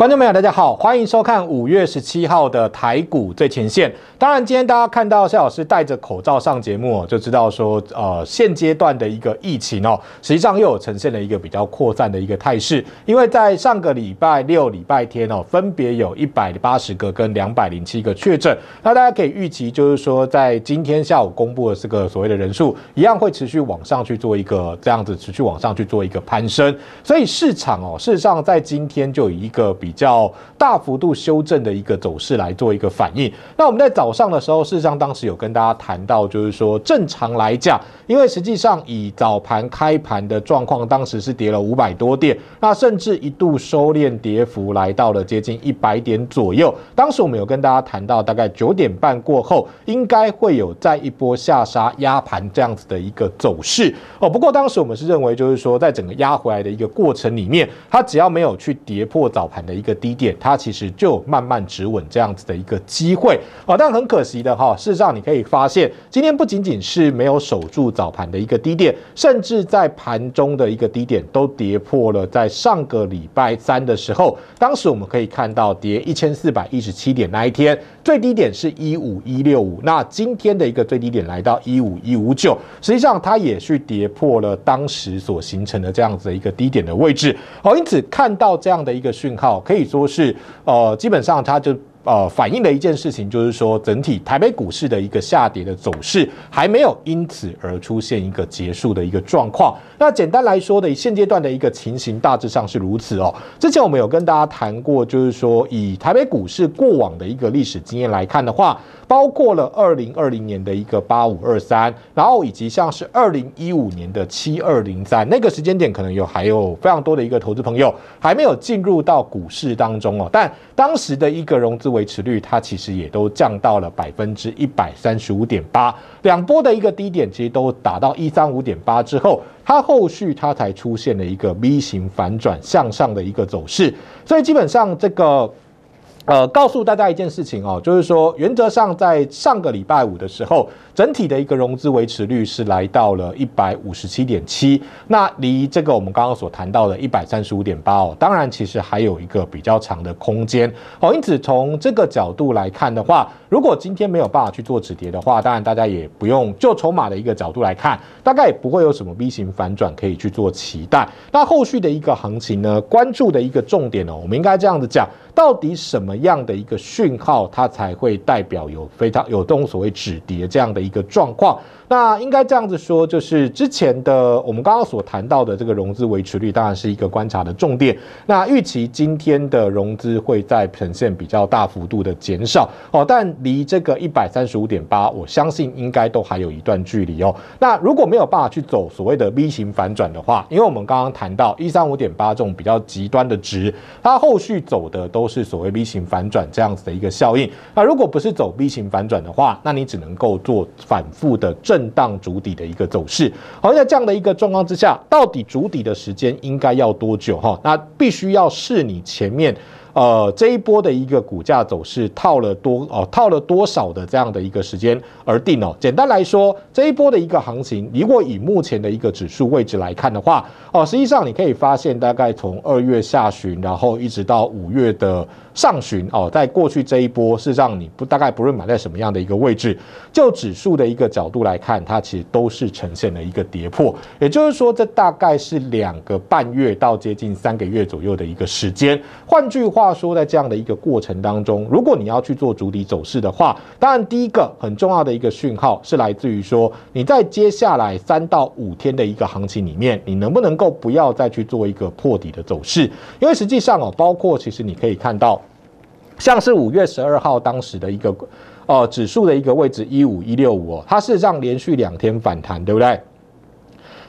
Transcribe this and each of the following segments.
观众朋友，大家好，欢迎收看五月十七号的台股最前线。当然，今天大家看到夏老师戴着口罩上节目哦，就知道说，呃，现阶段的一个疫情哦，实际上又有呈现了一个比较扩散的一个态势。因为在上个礼拜六、礼拜天哦，分别有一百八十个跟两百零七个确诊。那大家可以预期，就是说，在今天下午公布的这个所谓的人数，一样会持续往上去做一个这样子，持续往上去做一个攀升。所以市场哦，事实上在今天就有一个比。比较大幅度修正的一个走势来做一个反应。那我们在早上的时候，事实上当时有跟大家谈到，就是说正常来讲，因为实际上以早盘开盘的状况，当时是跌了五百多点，那甚至一度收敛跌幅来到了接近一百点左右。当时我们有跟大家谈到，大概九点半过后，应该会有再一波下杀压盘这样子的一个走势。哦，不过当时我们是认为，就是说在整个压回来的一个过程里面，它只要没有去跌破早盘的。一个低点，它其实就慢慢止稳这样子的一个机会啊，但很可惜的哈，事实上你可以发现，今天不仅仅是没有守住早盘的一个低点，甚至在盘中的一个低点都跌破了，在上个礼拜三的时候，当时我们可以看到跌一千四百一十七点那一天。最低点是一五一六五，那今天的一个最低点来到一五一五九，实际上它也是跌破了当时所形成的这样子的一个低点的位置。好，因此看到这样的一个讯号，可以说是呃，基本上它就。呃，反映的一件事情就是说，整体台北股市的一个下跌的走势还没有因此而出现一个结束的一个状况。那简单来说的，现阶段的一个情形大致上是如此哦。之前我们有跟大家谈过，就是说以台北股市过往的一个历史经验来看的话，包括了二零二零年的一个八五二三，然后以及像是二零一五年的七二零三，那个时间点可能有还有非常多的一个投资朋友还没有进入到股市当中哦。但当时的一个融资。维持率它其实也都降到了百分之一百三十五点八，两波的一个低点其实都打到一三五点八之后，它后续它才出现了一个 V 型反转向上的一个走势，所以基本上这个。呃，告诉大家一件事情哦，就是说，原则上在上个礼拜五的时候，整体的一个融资维持率是来到了一百五十七点七，那离这个我们刚刚所谈到的一百三十五点八哦，当然其实还有一个比较长的空间哦。因此，从这个角度来看的话，如果今天没有办法去做止跌的话，当然大家也不用就筹码的一个角度来看，大概也不会有什么 V 型反转可以去做期待。那后续的一个行情呢，关注的一个重点呢，我们应该这样子讲。到底什么样的一个讯号，它才会代表有非常有这种所谓止跌这样的一个状况？那应该这样子说，就是之前的我们刚刚所谈到的这个融资维持率，当然是一个观察的重点。那预期今天的融资会在呈现比较大幅度的减少哦，但离这个一百三十五点八，我相信应该都还有一段距离哦。那如果没有办法去走所谓的 V 型反转的话，因为我们刚刚谈到一三五点八这种比较极端的值，它后续走的都。都是所谓 V 型反转这样子的一个效应。那如果不是走 V 型反转的话，那你只能够做反复的震荡主底的一个走势。好，在这样的一个状况之下，到底主底的时间应该要多久？哈，那必须要是你前面。呃，这一波的一个股价走势套了多哦，套了多少的这样的一个时间而定哦。简单来说，这一波的一个行情，如果以目前的一个指数位置来看的话，哦，实际上你可以发现，大概从二月下旬，然后一直到五月的上旬哦，在过去这一波是让你不大概不论买在什么样的一个位置，就指数的一个角度来看，它其实都是呈现了一个跌破。也就是说，这大概是两个半月到接近三个月左右的一个时间。换句话，说在这样的一个过程当中，如果你要去做主底走势的话，当然第一个很重要的一个讯号是来自于说，你在接下来三到五天的一个行情里面，你能不能够不要再去做一个破底的走势？因为实际上哦，包括其实你可以看到，像是五月十二号当时的一个呃指数的一个位置一五一六五哦，它是让连续两天反弹，对不对？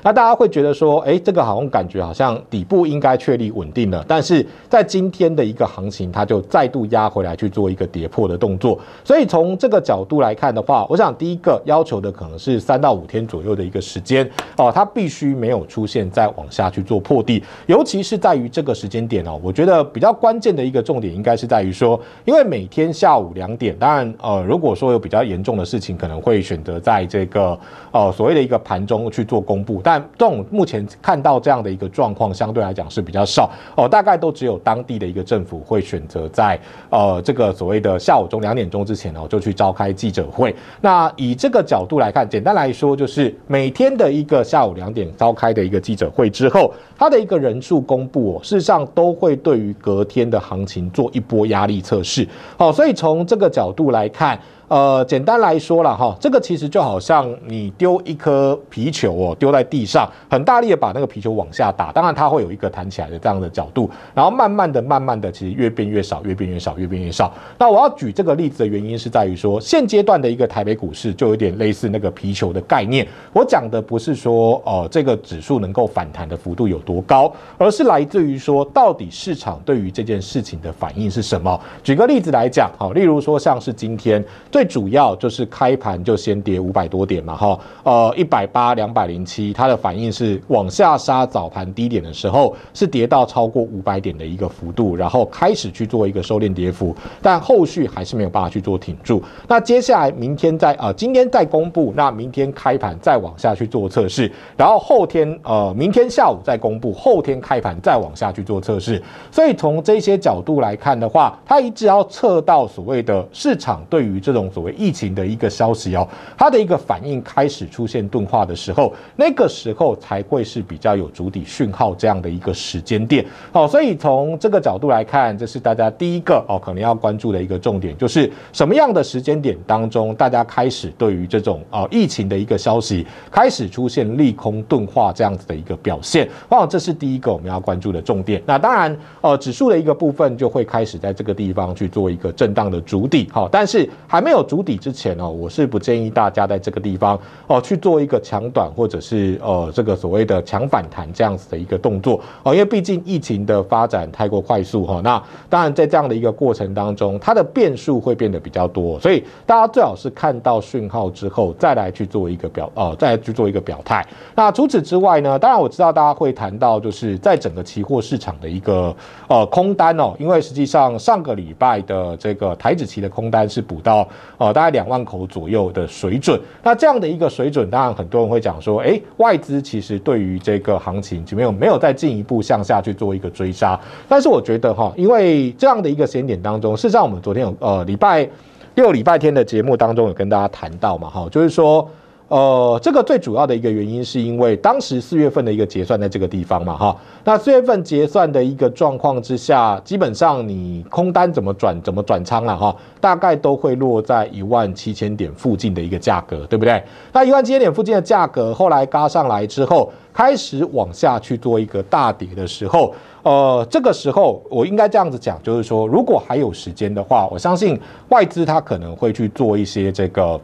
那大家会觉得说，哎，这个好像感觉好像底部应该确立稳定了，但是在今天的一个行情，它就再度压回来去做一个跌破的动作。所以从这个角度来看的话，我想第一个要求的可能是三到五天左右的一个时间哦，它必须没有出现再往下去做破底，尤其是在于这个时间点哦，我觉得比较关键的一个重点应该是在于说，因为每天下午两点，当然呃，如果说有比较严重的事情，可能会选择在这个呃所谓的一个盘中去做公布，但但这种目前看到这样的一个状况，相对来讲是比较少哦，大概都只有当地的一个政府会选择在呃这个所谓的下午中两点钟之前哦，就去召开记者会。那以这个角度来看，简单来说就是每天的一个下午两点召开的一个记者会之后，它的一个人数公布哦，事实上都会对于隔天的行情做一波压力测试。好，所以从这个角度来看。呃，简单来说了哈，这个其实就好像你丢一颗皮球哦，丢在地上，很大力的把那个皮球往下打，当然它会有一个弹起来的这样的角度，然后慢慢的、慢慢的，其实越变越少，越变越少，越变越少。那我要举这个例子的原因是在于说，现阶段的一个台北股市就有点类似那个皮球的概念。我讲的不是说，呃，这个指数能够反弹的幅度有多高，而是来自于说，到底市场对于这件事情的反应是什么。举个例子来讲，好，例如说像是今天对。最主要就是开盘就先跌五百多点嘛，哈，呃，一百八两百零七，它的反应是往下杀，早盘低点的时候是跌到超过五百点的一个幅度，然后开始去做一个收敛跌幅，但后续还是没有办法去做挺住。那接下来明天再啊，今天再公布，那明天开盘再往下去做测试，然后后天呃，明天下午再公布，后天开盘再往下去做测试。所以从这些角度来看的话，它一直要测到所谓的市场对于这种。所谓疫情的一个消息哦，它的一个反应开始出现钝化的时候，那个时候才会是比较有主底讯号这样的一个时间点。好，所以从这个角度来看，这是大家第一个哦，可能要关注的一个重点，就是什么样的时间点当中，大家开始对于这种啊疫情的一个消息开始出现利空钝化这样子的一个表现。哦，这是第一个我们要关注的重点。那当然，呃，指数的一个部分就会开始在这个地方去做一个震荡的主底。好，但是还没有。筑底之前哦，我是不建议大家在这个地方哦去做一个强短或者是呃这个所谓的强反弹这样子的一个动作哦，因为毕竟疫情的发展太过快速哈。那当然在这样的一个过程当中，它的变数会变得比较多，所以大家最好是看到讯号之后再来去做一个表呃，再来去做一个表态。那除此之外呢，当然我知道大家会谈到就是在整个期货市场的一个呃空单哦，因为实际上上个礼拜的这个台子期的空单是补到。哦，大概两万口左右的水准。那这样的一个水准，当然很多人会讲说，哎，外资其实对于这个行情就没有没有再进一步向下去做一个追杀。但是我觉得哈，因为这样的一个时间点当中，事实上我们昨天有呃礼拜六礼拜天的节目当中有跟大家谈到嘛，哈，就是说。呃，这个最主要的一个原因是因为当时四月份的一个结算在这个地方嘛，哈，那四月份结算的一个状况之下，基本上你空单怎么转，怎么转仓了，哈，大概都会落在一万七千点附近的一个价格，对不对？那一万七千点附近的价格后来嘎上来之后，开始往下去做一个大跌的时候，呃，这个时候我应该这样子讲，就是说，如果还有时间的话，我相信外资他可能会去做一些这个。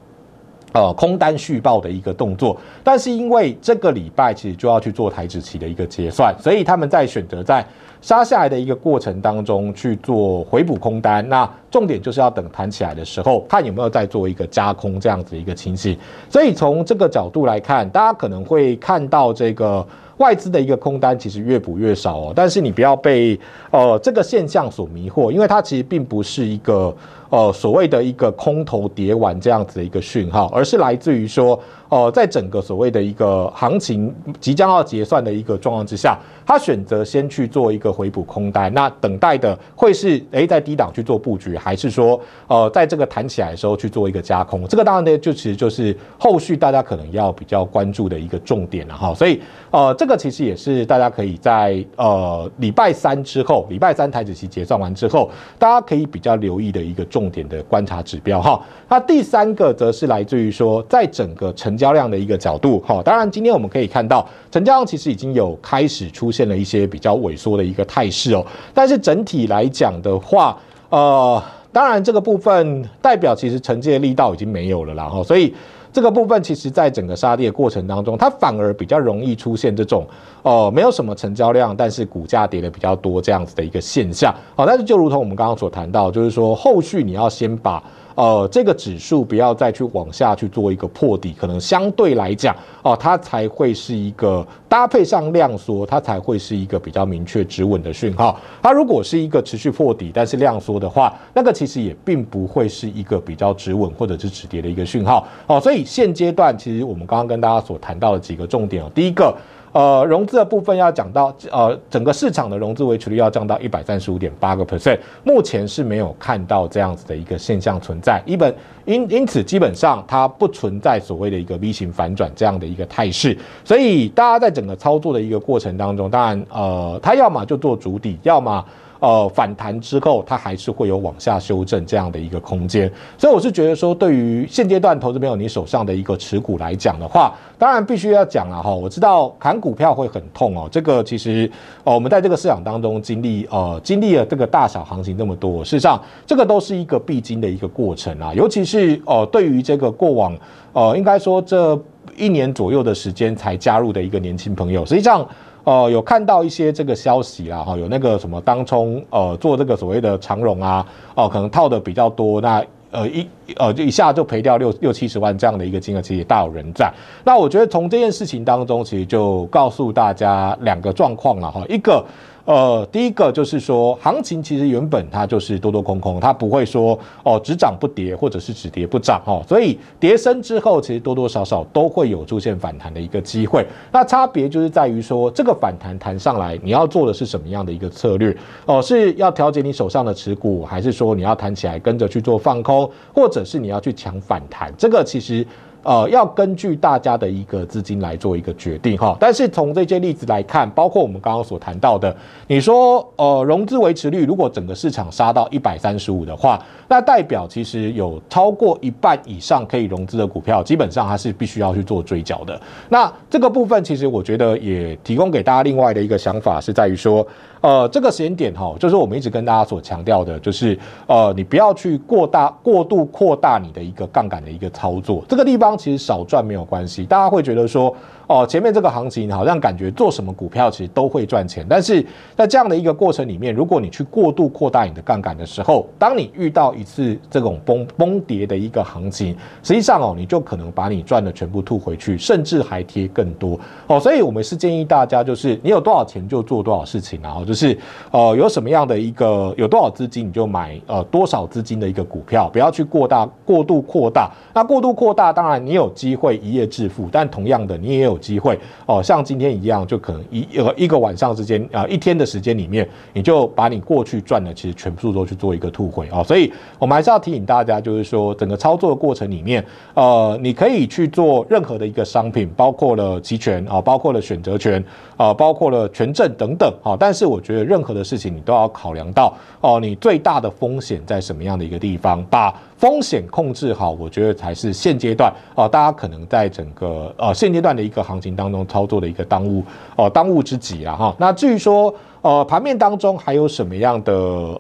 呃，空单续报的一个动作，但是因为这个礼拜其实就要去做台指期的一个结算，所以他们在选择在杀下来的一个过程当中去做回补空单。那重点就是要等弹起来的时候，看有没有再做一个加空这样子的一个情形。所以从这个角度来看，大家可能会看到这个外资的一个空单其实越补越少哦。但是你不要被呃这个现象所迷惑，因为它其实并不是一个。呃，所谓的一个空头叠完这样子的一个讯号，而是来自于说，呃，在整个所谓的一个行情即将要结算的一个状况之下，他选择先去做一个回补空单。那等待的会是，哎，在低档去做布局，还是说，呃，在这个弹起来的时候去做一个加空？这个当然呢，就其实就是后续大家可能要比较关注的一个重点了哈。所以，呃，这个其实也是大家可以在呃礼拜三之后，礼拜三台子期结算完之后，大家可以比较留意的一个。重点的观察指标哈，那第三个则是来自于说，在整个成交量的一个角度哈，当然今天我们可以看到成交量其实已经有开始出现了一些比较萎缩的一个态势哦，但是整体来讲的话，呃，当然这个部分代表其实承接力道已经没有了啦哈，所以。这个部分其实，在整个杀跌过程当中，它反而比较容易出现这种，哦，没有什么成交量，但是股价跌的比较多这样子的一个现象。好，但是就如同我们刚刚所谈到，就是说后续你要先把。呃，这个指数不要再去往下去做一个破底，可能相对来讲，哦，它才会是一个搭配上量缩，它才会是一个比较明确止稳的讯号。它如果是一个持续破底，但是量缩的话，那个其实也并不会是一个比较止稳或者是止跌的一个讯号。哦，所以现阶段其实我们刚刚跟大家所谈到的几个重点哦，第一个。呃，融资的部分要讲到，呃，整个市场的融资维持率要降到一百三十五点八个 percent，目前是没有看到这样子的一个现象存在，一本因因此基本上它不存在所谓的一个 V 型反转这样的一个态势，所以大家在整个操作的一个过程当中，当然呃，它要么就做主底，要么。呃，反弹之后，它还是会有往下修正这样的一个空间，所以我是觉得说，对于现阶段投资朋友你手上的一个持股来讲的话，当然必须要讲了哈，我知道砍股票会很痛哦，这个其实呃，我们在这个市场当中经历呃经历了这个大小行情那么多，事实上这个都是一个必经的一个过程啊，尤其是哦对于这个过往呃应该说这一年左右的时间才加入的一个年轻朋友，实际上。呃，有看到一些这个消息啦，哈，有那个什么当冲，呃，做这个所谓的长融啊，哦，可能套的比较多，那呃一呃一下就赔掉六六七十万这样的一个金额，其实大有人在。那我觉得从这件事情当中，其实就告诉大家两个状况了，哈，一个。呃，第一个就是说，行情其实原本它就是多多空空，它不会说哦只涨不跌，或者是只跌不涨哦。所以跌升之后，其实多多少少都会有出现反弹的一个机会。那差别就是在于说，这个反弹弹上来，你要做的是什么样的一个策略？哦，是要调节你手上的持股，还是说你要弹起来跟着去做放空，或者是你要去抢反弹？这个其实。呃，要根据大家的一个资金来做一个决定哈。但是从这些例子来看，包括我们刚刚所谈到的，你说呃融资维持率如果整个市场杀到一百三十五的话，那代表其实有超过一半以上可以融资的股票，基本上它是必须要去做追缴的。那这个部分其实我觉得也提供给大家另外的一个想法，是在于说。呃，这个时间点哈，就是我们一直跟大家所强调的，就是呃，你不要去过大、过度扩大你的一个杠杆的一个操作。这个地方其实少赚没有关系，大家会觉得说。哦，前面这个行情好像感觉做什么股票其实都会赚钱，但是在这样的一个过程里面，如果你去过度扩大你的杠杆的时候，当你遇到一次这种崩崩跌的一个行情，实际上哦，你就可能把你赚的全部吐回去，甚至还贴更多哦。所以我们是建议大家，就是你有多少钱就做多少事情然后就是呃，有什么样的一个，有多少资金你就买呃多少资金的一个股票，不要去过大过度扩大。那过度扩大，当然你有机会一夜致富，但同样的你也有。机会哦，像今天一样，就可能一呃一个晚上之间啊，一天的时间里面，你就把你过去赚的，其实全部都去做一个吐回哦，所以，我们还是要提醒大家，就是说，整个操作的过程里面，呃，你可以去做任何的一个商品，包括了期权啊，包括了选择权啊，包括了权证等等啊。但是，我觉得任何的事情你都要考量到哦，你最大的风险在什么样的一个地方把风险控制好，我觉得才是现阶段啊，大家可能在整个呃现阶段的一个行情当中操作的一个当务哦当务之急啦哈。那至于说呃盘面当中还有什么样的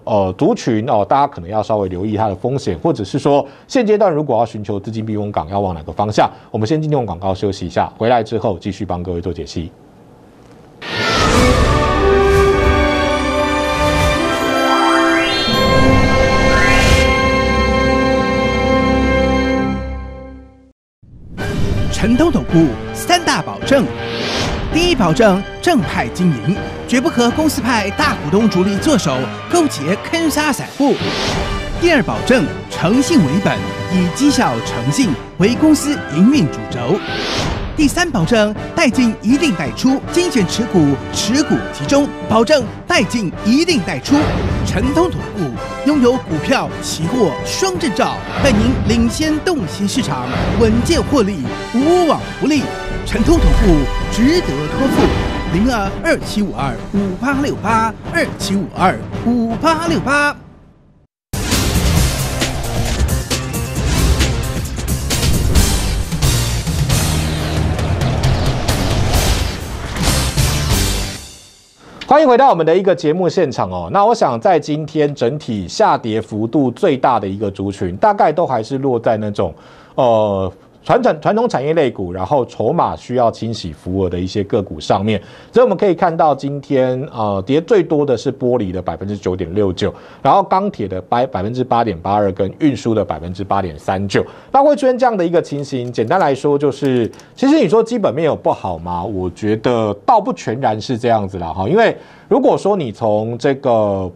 呃族群哦，大家可能要稍微留意它的风险，或者是说现阶段如果要寻求资金避风港，要往哪个方向？我们先进用广告休息一下，回来之后继续帮各位做解析。五三大保证：第一保证，正派经营，绝不和公司派大股东、主力做手勾结坑杀散户；第二保证，诚信为本，以绩效诚信为公司营运主轴。第三，保证带进一定带出，精选持股，持股集中，保证带进一定带出。城通总部拥有股票、期货双证照，带您领先洞悉市场，稳健获利，无往不利。城通总部值得托付，零二二七五二五八六八二七五二五八六八。欢迎回到我们的一个节目现场哦。那我想，在今天整体下跌幅度最大的一个族群，大概都还是落在那种，呃传统传统产业类股，然后筹码需要清洗、扶额的一些个股上面，所以我们可以看到今天呃跌最多的是玻璃的百分之九点六九，然后钢铁的百百分之八点八二，跟运输的百分之八点三九。那会出现这样的一个情形，简单来说就是，其实你说基本面有不好吗？我觉得倒不全然是这样子了哈，因为。如果说你从这个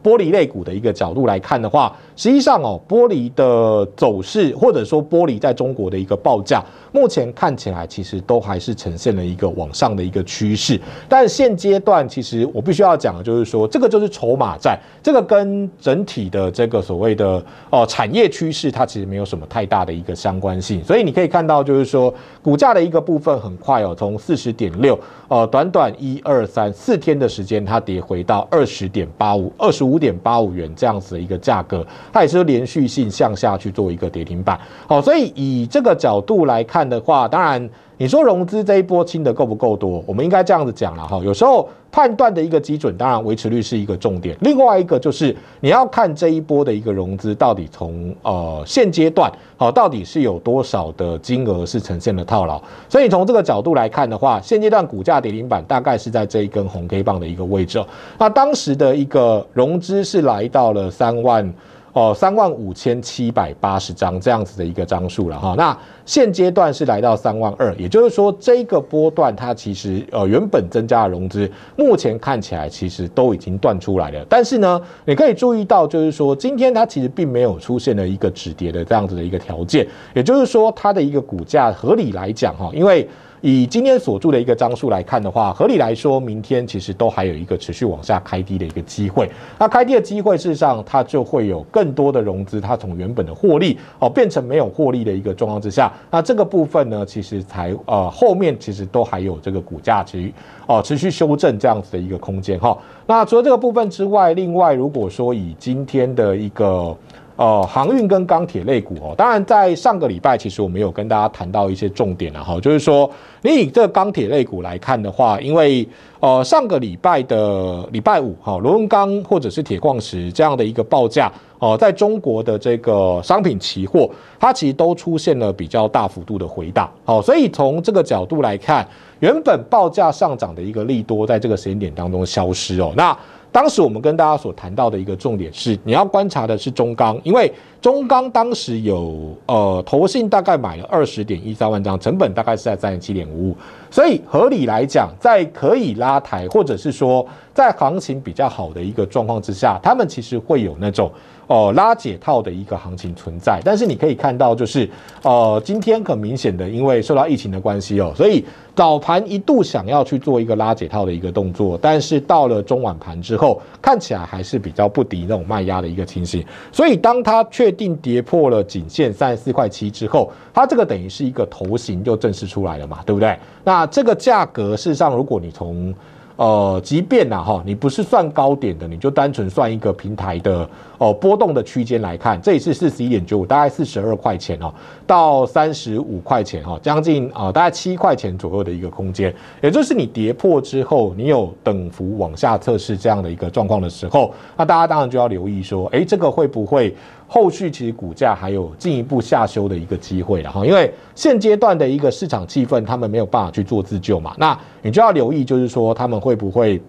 玻璃类股的一个角度来看的话，实际上哦，玻璃的走势或者说玻璃在中国的一个报价，目前看起来其实都还是呈现了一个往上的一个趋势。但现阶段，其实我必须要讲的就是说，这个就是筹码战，这个跟整体的这个所谓的哦产业趋势，它其实没有什么太大的一个相关性。所以你可以看到，就是说股价的一个部分很快哦，从四十点六。呃，短短一二三四天的时间，它跌回到二十点八五、二十五点八五元这样子的一个价格，它也是连续性向下去做一个跌停板。好，所以以这个角度来看的话，当然你说融资这一波清的够不够多？我们应该这样子讲了哈，有时候判断的一个基准，当然维持率是一个重点，另外一个就是你要看这一波的一个融资到底从呃现阶段好，到底是有多少的金额是呈现的套牢。所以从这个角度来看的话，现阶段股价。跌停板大概是在这一根红 K 棒的一个位置，哦。那当时的一个融资是来到了三万，哦，三万五千七百八十张这样子的一个张数了哈。那现阶段是来到三万二，也就是说这个波段它其实呃原本增加的融资，目前看起来其实都已经断出来了。但是呢，你可以注意到就是说今天它其实并没有出现了一个止跌的这样子的一个条件，也就是说它的一个股价合理来讲哈，因为。以今天所住的一个张数来看的话，合理来说，明天其实都还有一个持续往下开低的一个机会。那开低的机会，事实上它就会有更多的融资，它从原本的获利哦变成没有获利的一个状况之下，那这个部分呢，其实才呃后面其实都还有这个股价值哦持续修正这样子的一个空间哈。那除了这个部分之外，另外如果说以今天的一个哦，航运跟钢铁类股哦，当然在上个礼拜，其实我们有跟大家谈到一些重点了哈，就是说，你以这钢铁类股来看的话，因为呃上个礼拜的礼拜五哈，螺纹钢或者是铁矿石这样的一个报价哦，在中国的这个商品期货，它其实都出现了比较大幅度的回档，好，所以从这个角度来看，原本报价上涨的一个利多，在这个时间点当中消失哦，那。当时我们跟大家所谈到的一个重点是，你要观察的是中钢，因为中钢当时有呃投信大概买了二十点一三万张，成本大概是在三十七点五五，所以合理来讲，在可以拉抬或者是说在行情比较好的一个状况之下，他们其实会有那种。哦，拉解套的一个行情存在，但是你可以看到，就是呃，今天很明显的，因为受到疫情的关系哦，所以早盘一度想要去做一个拉解套的一个动作，但是到了中晚盘之后，看起来还是比较不敌那种卖压的一个情形。所以当它确定跌破了颈线三十四块七之后，它这个等于是一个头型就正式出来了嘛，对不对？那这个价格，事实上，如果你从呃，即便呐哈，你不是算高点的，你就单纯算一个平台的哦波动的区间来看，这一次四十一点九五，大概四十二块钱哦，到三十五块钱哦，将近啊大概七块钱左右的一个空间，也就是你跌破之后，你有等幅往下测试这样的一个状况的时候，那大家当然就要留意说，哎，这个会不会？后续其实股价还有进一步下修的一个机会了哈，因为现阶段的一个市场气氛，他们没有办法去做自救嘛。那你就要留意，就是说他们会不会，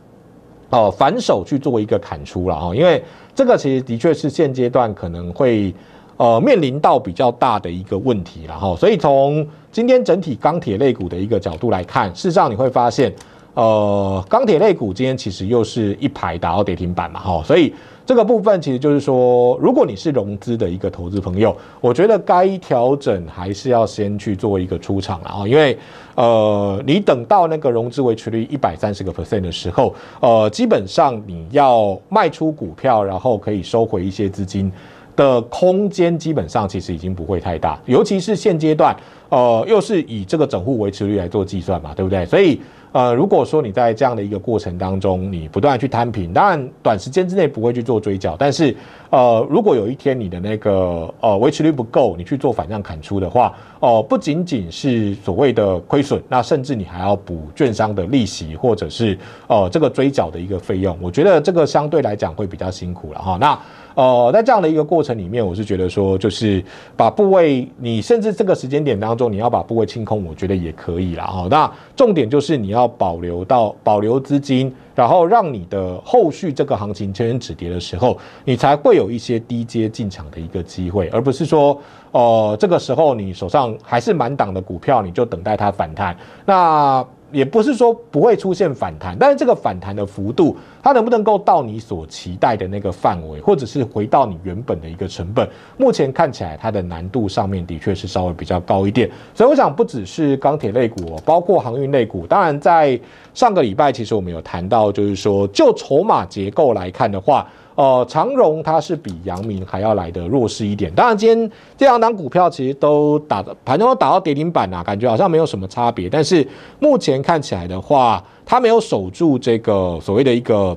呃，反手去做一个砍出了哈，因为这个其实的确是现阶段可能会呃面临到比较大的一个问题了哈。所以从今天整体钢铁类股的一个角度来看，事实上你会发现。呃，钢铁类股今天其实又是一排打到跌停板嘛，哈，所以这个部分其实就是说，如果你是融资的一个投资朋友，我觉得该调整还是要先去做一个出场了啊，因为呃，你等到那个融资维持率一百三十个 percent 的时候，呃，基本上你要卖出股票，然后可以收回一些资金的空间，基本上其实已经不会太大，尤其是现阶段，呃，又是以这个整户维持率来做计算嘛，对不对？所以。呃，如果说你在这样的一个过程当中，你不断去摊平，当然短时间之内不会去做追缴，但是，呃，如果有一天你的那个呃维持率不够，你去做反向砍出的话，哦，不仅仅是所谓的亏损，那甚至你还要补券商的利息或者是哦这个追缴的一个费用，我觉得这个相对来讲会比较辛苦了哈。那呃，在这样的一个过程里面，我是觉得说，就是把部位，你甚至这个时间点当中，你要把部位清空，我觉得也可以了哈。那重点就是你要。要保留到保留资金，然后让你的后续这个行情确认止跌的时候，你才会有一些低阶进场的一个机会，而不是说，呃，这个时候你手上还是满档的股票，你就等待它反弹。那也不是说不会出现反弹，但是这个反弹的幅度，它能不能够到你所期待的那个范围，或者是回到你原本的一个成本？目前看起来，它的难度上面的确是稍微比较高一点。所以，我想不只是钢铁类股，包括航运类股。当然，在上个礼拜，其实我们有谈到，就是说，就筹码结构来看的话。哦，长荣它是比阳明还要来的弱势一点。当然，今天这两档股票其实都打盘中打到跌停板啊，感觉好像没有什么差别。但是目前看起来的话，它没有守住这个所谓的一个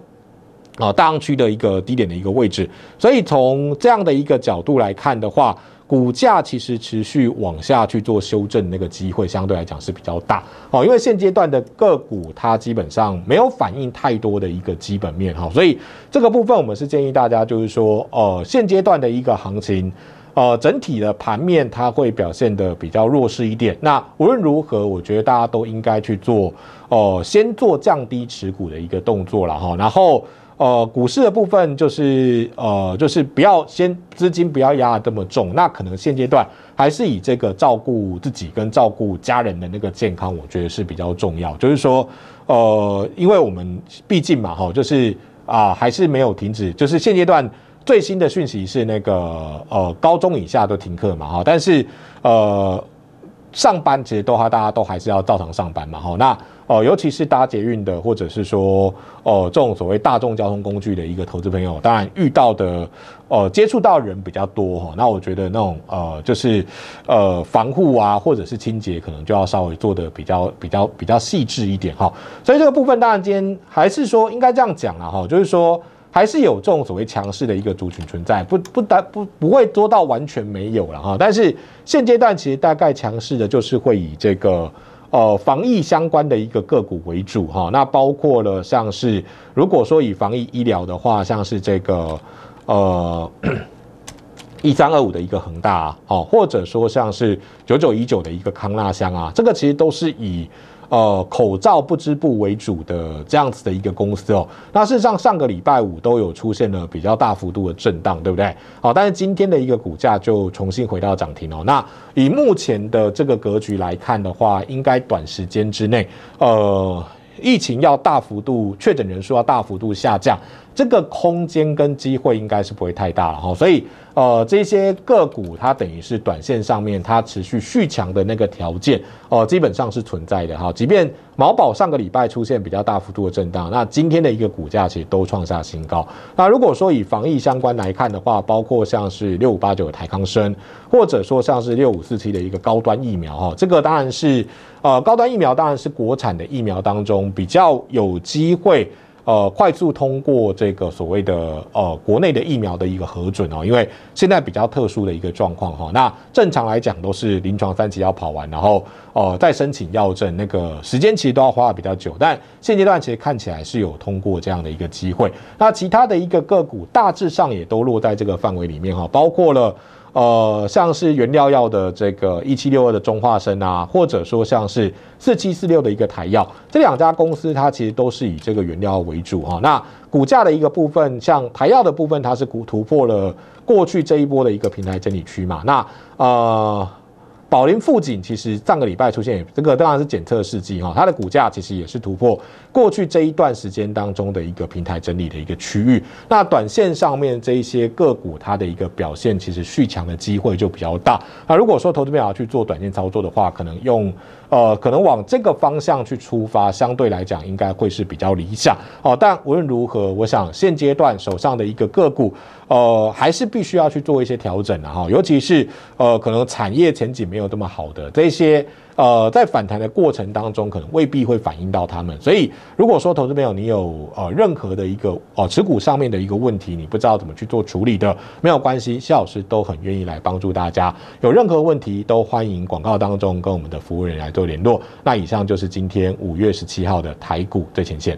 啊大浪区的一个低点的一个位置。所以从这样的一个角度来看的话，股价其实持续往下去做修正，那个机会相对来讲是比较大哦，因为现阶段的个股它基本上没有反映太多的一个基本面哈，所以这个部分我们是建议大家就是说，呃，现阶段的一个行情，呃，整体的盘面它会表现的比较弱势一点。那无论如何，我觉得大家都应该去做，哦，先做降低持股的一个动作了哈，然后。呃，股市的部分就是，呃，就是不要先资金不要压的这么重，那可能现阶段还是以这个照顾自己跟照顾家人的那个健康，我觉得是比较重要。就是说，呃，因为我们毕竟嘛，哈，就是啊，还是没有停止。就是现阶段最新的讯息是那个，呃，高中以下都停课嘛，哈，但是，呃，上班其实都还大家都还是要照常上班嘛，哈，那。哦，尤其是搭捷运的，或者是说，哦，这种所谓大众交通工具的一个投资朋友，当然遇到的，哦，接触到人比较多哈，那我觉得那种，呃，就是，呃，防护啊，或者是清洁，可能就要稍微做的比较、比较、比较细致一点哈。所以这个部分，当然今天还是说应该这样讲了哈，就是说，还是有这种所谓强势的一个族群存在，不不单不不会多到完全没有了哈。但是现阶段其实大概强势的就是会以这个。呃，防疫相关的一个个股为主哈，那包括了像是，如果说以防疫医疗的话，像是这个呃一三二五的一个恒大啊，或者说像是九九一九的一个康纳香啊，这个其实都是以。呃，口罩不织布为主的这样子的一个公司哦，那事实上上个礼拜五都有出现了比较大幅度的震荡，对不对？好，但是今天的一个股价就重新回到涨停哦。那以目前的这个格局来看的话，应该短时间之内，呃，疫情要大幅度确诊人数要大幅度下降，这个空间跟机会应该是不会太大了哈，所以。呃，这些个股它等于是短线上面它持续续强的那个条件，哦，基本上是存在的哈。即便某宝上个礼拜出现比较大幅度的震荡，那今天的一个股价其实都创下新高。那如果说以防疫相关来看的话，包括像是六五八九的台康生，或者说像是六五四七的一个高端疫苗哈，这个当然是呃高端疫苗当然是国产的疫苗当中比较有机会。呃，快速通过这个所谓的呃国内的疫苗的一个核准哦，因为现在比较特殊的一个状况哈。那正常来讲都是临床三期要跑完，然后呃再申请药证，那个时间其实都要花的比较久。但现阶段其实看起来是有通过这样的一个机会。那其他的一个个股大致上也都落在这个范围里面哈，包括了。呃，像是原料药的这个一七六二的中化生啊，或者说像是四七四六的一个台药，这两家公司它其实都是以这个原料为主啊。那股价的一个部分，像台药的部分，它是突破了过去这一波的一个平台整理区嘛？那呃。宝林富锦其实上个礼拜出现，这个当然是检测试剂哈，它的股价其实也是突破过去这一段时间当中的一个平台整理的一个区域。那短线上面这些个股它的一个表现，其实续强的机会就比较大。那如果说投资友要去做短线操作的话，可能用。呃，可能往这个方向去出发，相对来讲应该会是比较理想哦。但无论如何，我想现阶段手上的一个个股，呃，还是必须要去做一些调整的哈，尤其是呃，可能产业前景没有这么好的这些。呃，在反弹的过程当中，可能未必会反映到他们，所以如果说投资朋友你有呃任何的一个哦持股上面的一个问题，你不知道怎么去做处理的，没有关系，谢老师都很愿意来帮助大家，有任何问题都欢迎广告当中跟我们的服务人来做联络。那以上就是今天五月十七号的台股最前线。